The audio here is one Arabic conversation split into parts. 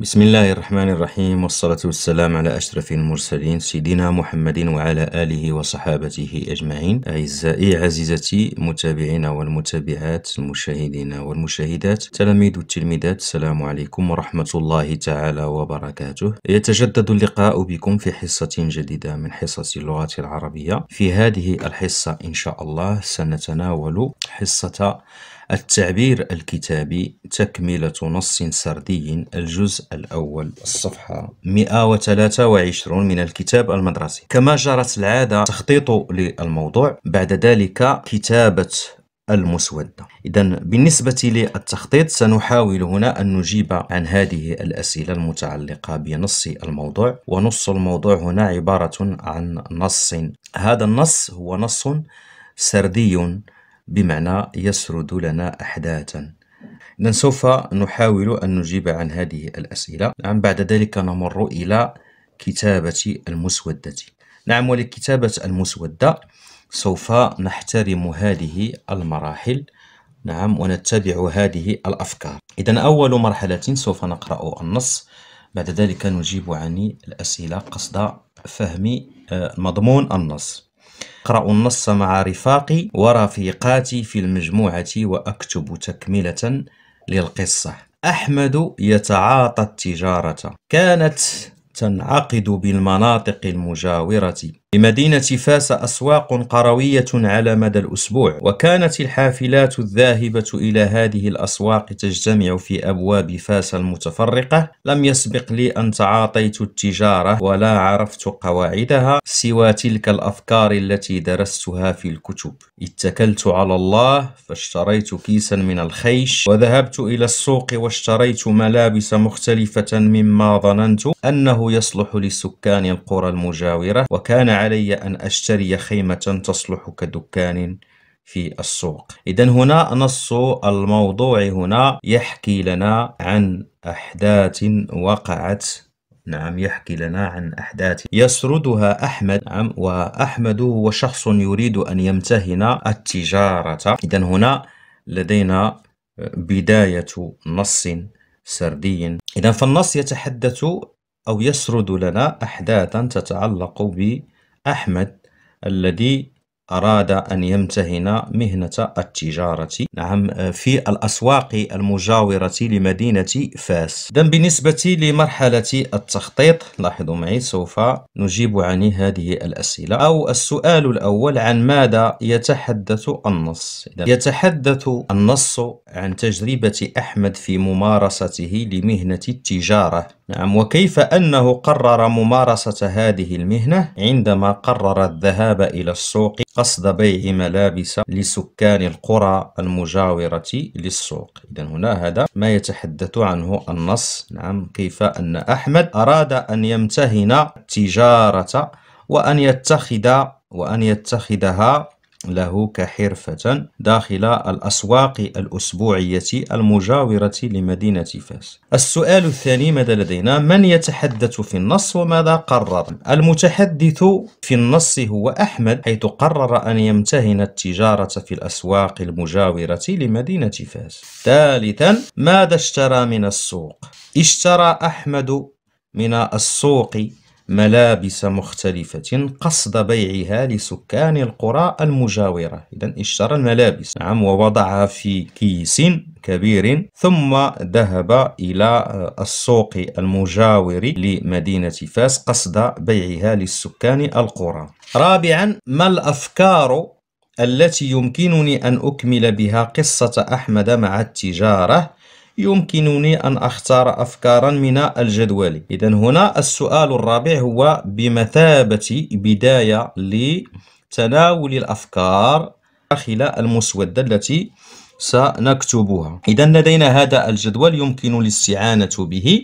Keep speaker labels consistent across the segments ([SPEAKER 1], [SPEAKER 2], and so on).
[SPEAKER 1] بسم الله الرحمن الرحيم والصلاة والسلام على أشرف المرسلين سيدنا محمد وعلى آله وصحابته أجمعين أعزائي عزيزتي متابعينا والمتابعات المشاهدين والمشاهدات تلاميذ التلميذات السلام عليكم ورحمة الله تعالى وبركاته يتجدد اللقاء بكم في حصة جديدة من حصص اللغة العربية في هذه الحصة إن شاء الله سنتناول حصة التعبير الكتابي تكملة نص سردي الجزء الأول الصفحة 123 من الكتاب المدرسي كما جرت العادة تخطيط للموضوع بعد ذلك كتابة المسودة إذا بالنسبة للتخطيط سنحاول هنا أن نجيب عن هذه الأسئلة المتعلقة بنص الموضوع ونص الموضوع هنا عبارة عن نص هذا النص هو نص سردي بمعنى يسرد لنا أحداثا إذن سوف نحاول أن نجيب عن هذه الأسئلة نعم بعد ذلك نمر إلى كتابة المسودة نعم ولكتابة المسودة سوف نحترم هذه المراحل نعم ونتبع هذه الأفكار إذا أول مرحلة سوف نقرأ النص بعد ذلك نجيب عن الأسئلة قصد فهم آه، مضمون النص أقرأ النص مع رفاقي ورفيقاتي في المجموعة وأكتب تكملة للقصة أحمد يتعاطى التجارة كانت تنعقد بالمناطق المجاورة بمدينة فاس أسواق قروية على مدى الأسبوع وكانت الحافلات الذاهبة إلى هذه الأسواق تجتمع في أبواب فاس المتفرقة لم يسبق لي أن تعاطيت التجارة ولا عرفت قواعدها سوى تلك الأفكار التي درستها في الكتب اتكلت على الله فاشتريت كيسا من الخيش وذهبت إلى السوق واشتريت ملابس مختلفة مما ظننت أنه يصلح لسكان القرى المجاورة وكان علي أن أشتري خيمة تصلح كدكان في السوق إذا هنا نص الموضوع هنا يحكي لنا عن أحداث وقعت نعم يحكي لنا عن أحداث يسردها أحمد نعم وأحمد هو شخص يريد أن يمتهن التجارة إذا هنا لدينا بداية نص سردي إذا فالنص يتحدث أو يسرد لنا أحداثا تتعلق ب أحمد الذي أراد أن يمتهن مهنة التجارة نعم في الأسواق المجاورة لمدينة فاس إذا بالنسبة لمرحلة التخطيط لاحظوا معي سوف نجيب عن هذه الأسئلة أو السؤال الأول عن ماذا يتحدث النص يتحدث النص عن تجربة أحمد في ممارسته لمهنة التجارة نعم وكيف أنه قرر ممارسة هذه المهنة عندما قرر الذهاب إلى السوق قصد بيع ملابس لسكان القرى المجاورة للسوق إذا هنا هذا ما يتحدث عنه النص نعم كيف أن أحمد أراد أن يمتهن التجارة وأن يتخذ وأن يتخذها له كحرفة داخل الأسواق الأسبوعية المجاورة لمدينة فاس السؤال الثاني ماذا لدينا؟ من يتحدث في النص وماذا قرر؟ المتحدث في النص هو أحمد حيث قرر أن يمتهن التجارة في الأسواق المجاورة لمدينة فاس ثالثا ماذا اشترى من السوق؟ اشترى أحمد من السوق ملابس مختلفة قصد بيعها لسكان القرى المجاورة إذا اشترى الملابس نعم ووضعها في كيس كبير ثم ذهب إلى السوق المجاور لمدينة فاس قصد بيعها للسكان القرى رابعا ما الأفكار التي يمكنني أن أكمل بها قصة أحمد مع التجارة يمكنني أن أختار أفكارا من الجدول إذا هنا السؤال الرابع هو بمثابة بداية لتناول الأفكار داخل المسودة التي سنكتبها إذا لدينا هذا الجدول يمكن الاستعانة به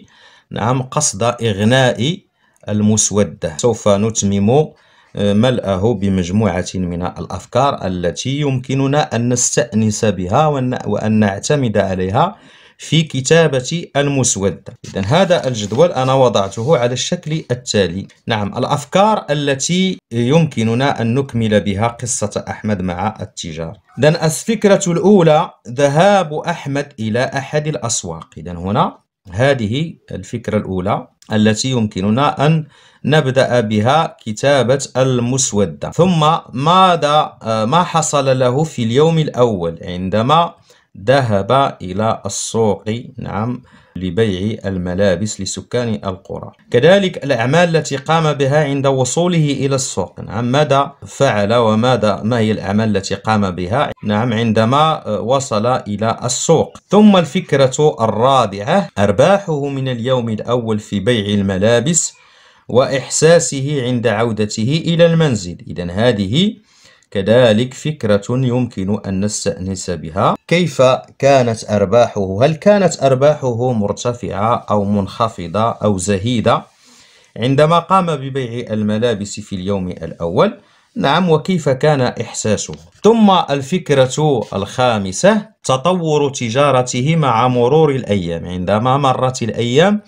[SPEAKER 1] نعم قصد إغناء المسودة سوف نتمم آه، ملأه بمجموعة من الأفكار التي يمكننا أن نستأنس بها وأن نعتمد عليها في كتابة المسودة إذا هذا الجدول أنا وضعته على الشكل التالي نعم الأفكار التي يمكننا أن نكمل بها قصة أحمد مع التجارة إذا الفكرة الأولى ذهاب أحمد إلى أحد الأسواق إذا هنا هذه الفكرة الأولى التي يمكننا أن نبدأ بها كتابة المسودة ثم ماذا آه، ما حصل له في اليوم الأول عندما ذهب إلى السوق نعم لبيع الملابس لسكان القرى كذلك الأعمال التي قام بها عند وصوله إلى السوق نعم ماذا فعل وماذا ما هي الأعمال التي قام بها نعم عندما آه، وصل إلى السوق ثم الفكرة الرابعة أرباحه من اليوم الأول في بيع الملابس وإحساسه عند عودته إلى المنزل إذا هذه كذلك فكرة يمكن أن نستأنس بها كيف كانت أرباحه هل كانت أرباحه مرتفعة أو منخفضة أو زهيدة عندما قام ببيع الملابس في اليوم الأول نعم وكيف كان إحساسه ثم الفكرة الخامسة تطور تجارته مع مرور الأيام عندما مرت الأيام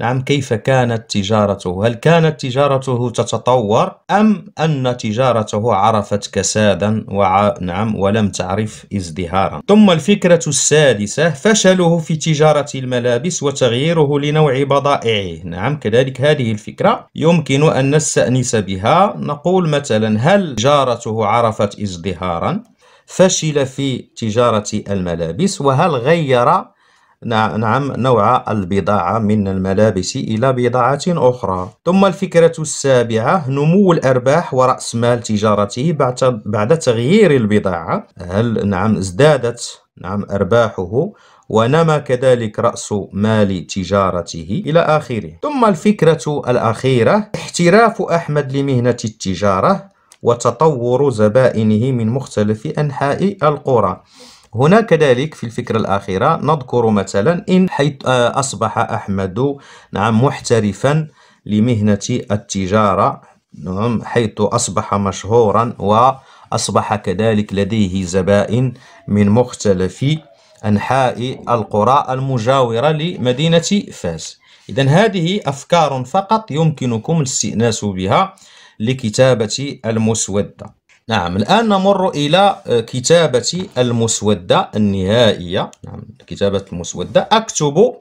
[SPEAKER 1] نعم كيف كانت تجارته هل كانت تجارته تتطور أم أن تجارته عرفت كسادا وع... نعم ولم تعرف ازدهارا ثم الفكرة السادسة فشله في تجارة الملابس وتغييره لنوع بضائعه نعم كذلك هذه الفكرة يمكن أن نستأنس بها نقول مثلا هل تجارته عرفت ازدهارا فشل في تجارة الملابس وهل غير نعم نوع البضاعة من الملابس إلى بضاعة أخرى ثم الفكرة السابعة نمو الأرباح ورأس مال تجارته بعد بعد تغيير البضاعة هل نعم ازدادت نعم أرباحه ونما كذلك رأس مال تجارته إلى آخره ثم الفكرة الأخيرة احتراف أحمد لمهنة التجارة وتطور زبائنه من مختلف أنحاء القرى هنا كذلك في الفكرة الأخيرة نذكر مثلا إن حيث آه، أصبح أحمد نعم محترفا لمهنة التجارة نعم حيث أصبح مشهورا وأصبح كذلك لديه زبائن من مختلف أنحاء القرى المجاورة لمدينة فاس إذا هذه أفكار فقط يمكنكم الاستئناس بها لكتابة المسودة نعم الآن نمر إلى آه، كتابة المسودة النهائية نعم كتابة المسودة أكتب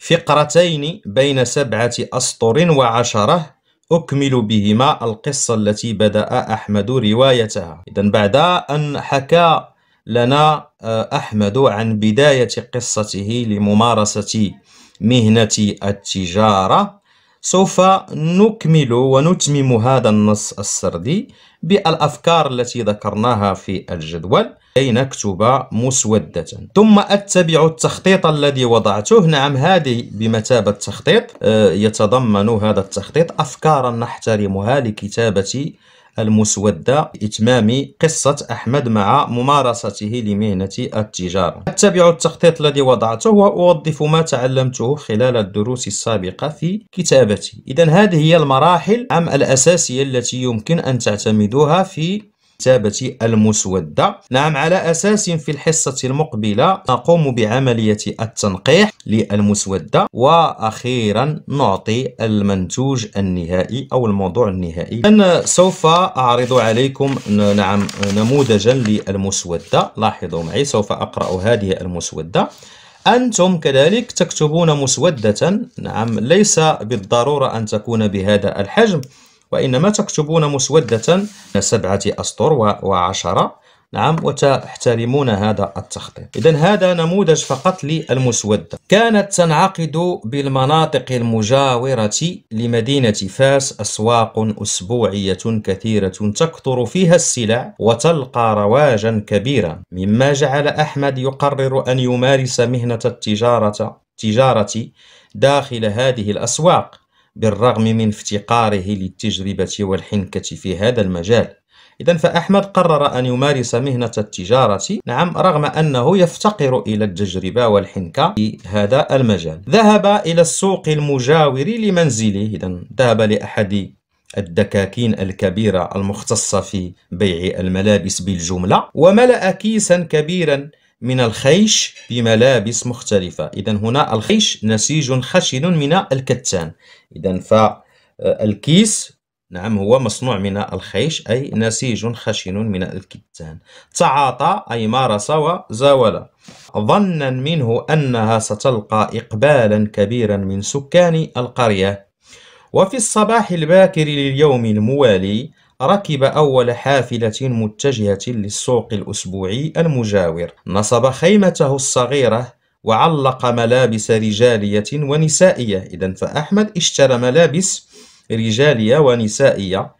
[SPEAKER 1] فقرتين بين سبعة أسطر وعشرة أكمل بهما القصة التي بدأ أحمد روايتها إذا بعد أن حكى لنا آه، أحمد عن بداية قصته لممارسة مهنة التجارة سوف نكمل ونتمم هذا النص السردي بالأفكار التي ذكرناها في الجدول كي نكتب مسودة ثم أتبع التخطيط الذي وضعته نعم هذه بمثابة تخطيط آه، يتضمن هذا التخطيط أفكارا نحترمها لكتابة المسودة لإتمام قصة أحمد مع ممارسته لمهنة التجارة أتبع التخطيط الذي وضعته وأوظف ما تعلمته خلال الدروس السابقة في كتابتي إذا هذه هي المراحل أم الأساسية التي يمكن أن تعتمدوها في الكتابة المسودة نعم على أساس في الحصة المقبلة نقوم بعملية التنقيح للمسودة وأخيرا نعطي المنتوج النهائي أو الموضوع النهائي أنا سوف أعرض عليكم نعم نموذجا للمسودة لاحظوا معي سوف أقرأ هذه المسودة أنتم كذلك تكتبون مسودة نعم ليس بالضرورة أن تكون بهذا الحجم وإنما تكتبون مسودة سبعة أسطر وعشرة نعم وتحترمون هذا التخطيط إذا هذا نموذج فقط للمسودة كانت تنعقد بالمناطق المجاورة لمدينة فاس أسواق أسبوعية كثيرة تكثر فيها السلع وتلقى رواجا كبيرا مما جعل أحمد يقرر أن يمارس مهنة التجارة تجارتي داخل هذه الأسواق بالرغم من افتقاره للتجربة والحنكة في هذا المجال إذا فأحمد قرر أن يمارس مهنة التجارة نعم رغم أنه يفتقر إلى التجربة والحنكة في هذا المجال ذهب إلى السوق المجاور لمنزله إذا ذهب لأحد الدكاكين الكبيرة المختصة في بيع الملابس بالجملة وملأ كيسا كبيرا من الخيش بملابس مختلفة إذا هنا الخيش نسيج خشن من الكتان إذا فالكيس آه، نعم هو مصنوع من الخيش أي نسيج خشن من الكتان تعاطى أي مارس وزاول ظنا منه أنها ستلقى إقبالا كبيرا من سكان القرية وفي الصباح الباكر لليوم الموالي ركب أول حافلة متجهة للسوق الأسبوعي المجاور نصب خيمته الصغيرة وعلق ملابس رجالية ونسائية إذا فأحمد اشترى ملابس رجالية ونسائية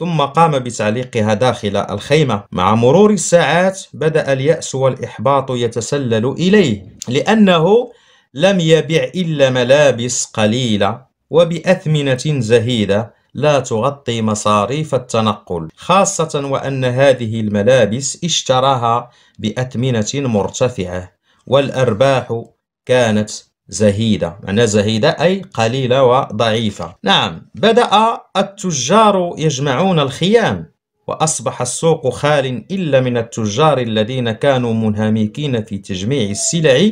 [SPEAKER 1] ثم قام بتعليقها داخل الخيمة مع مرور الساعات بدأ اليأس والإحباط يتسلل إليه لأنه لم يبع إلا ملابس قليلة وبأثمنة زهيدة لا تغطي مصاريف التنقل خاصة وأن هذه الملابس اشتراها بأثمنة مرتفعة والأرباح كانت زهيدة معنى زهيدة أي قليلة وضعيفة نعم بدأ التجار يجمعون الخيام وأصبح السوق خال إلا من التجار الذين كانوا منهمكين في تجميع السلع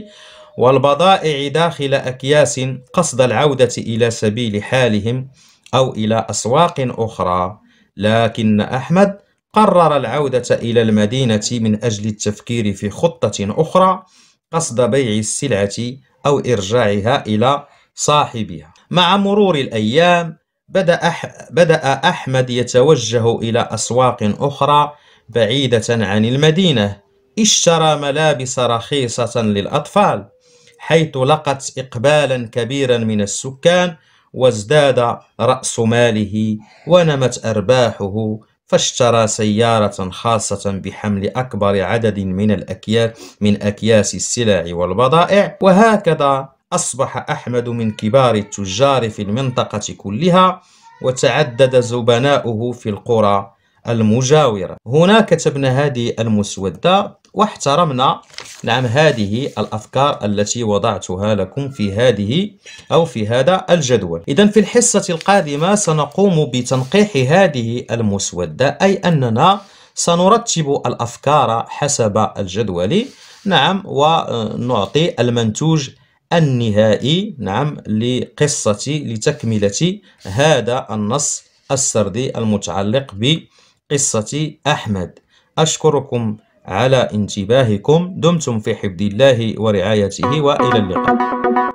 [SPEAKER 1] والبضائع داخل أكياس قصد العودة إلى سبيل حالهم أو إلى أسواق أخرى لكن أحمد قرر العودة إلى المدينة من أجل التفكير في خطة أخرى قصد بيع السلعة أو إرجاعها إلى صاحبها مع مرور الأيام بدأ, بدأ أحمد يتوجه إلى أسواق أخرى بعيدة عن المدينة اشترى ملابس رخيصة للأطفال حيث لقت إقبالا كبيرا من السكان وازداد رأس ماله ونمت أرباحه فاشترى سيارة خاصة بحمل أكبر عدد من الأكياس من أكياس السلع والبضائع وهكذا أصبح أحمد من كبار التجار في المنطقة كلها وتعدد زبناؤه في القرى المجاورة هنا كتبنا هذه المسودة واحترمنا نعم هذه الأفكار التي وضعتها لكم في هذه أو في هذا الجدول إذا في الحصة القادمة سنقوم بتنقيح هذه المسودة أي أننا سنرتب الأفكار حسب الجدول نعم ونعطي المنتوج النهائي نعم لقصة لتكملة هذا النص السردي المتعلق بقصة أحمد أشكركم على انتباهكم دمتم في حفظ الله ورعايته وإلى اللقاء